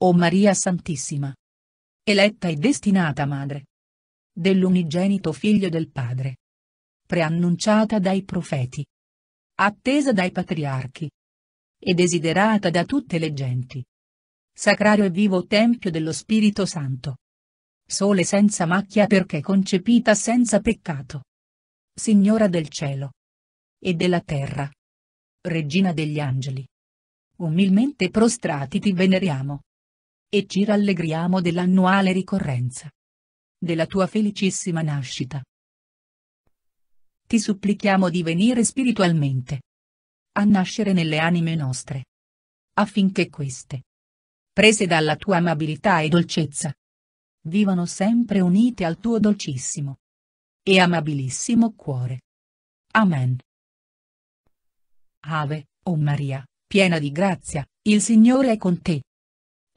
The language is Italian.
O Maria Santissima! Eletta e destinata madre dell'unigenito figlio del Padre. Preannunciata dai profeti. Attesa dai patriarchi. E desiderata da tutte le genti. Sacrario e vivo Tempio dello Spirito Santo. Sole senza macchia perché concepita senza peccato. Signora del cielo. E della terra. Regina degli angeli. Umilmente prostrati ti veneriamo e ci rallegriamo dell'annuale ricorrenza della tua felicissima nascita. Ti supplichiamo di venire spiritualmente a nascere nelle anime nostre, affinché queste, prese dalla tua amabilità e dolcezza, vivano sempre unite al tuo dolcissimo e amabilissimo cuore. Amen. Ave, o oh Maria, piena di grazia, il Signore è con te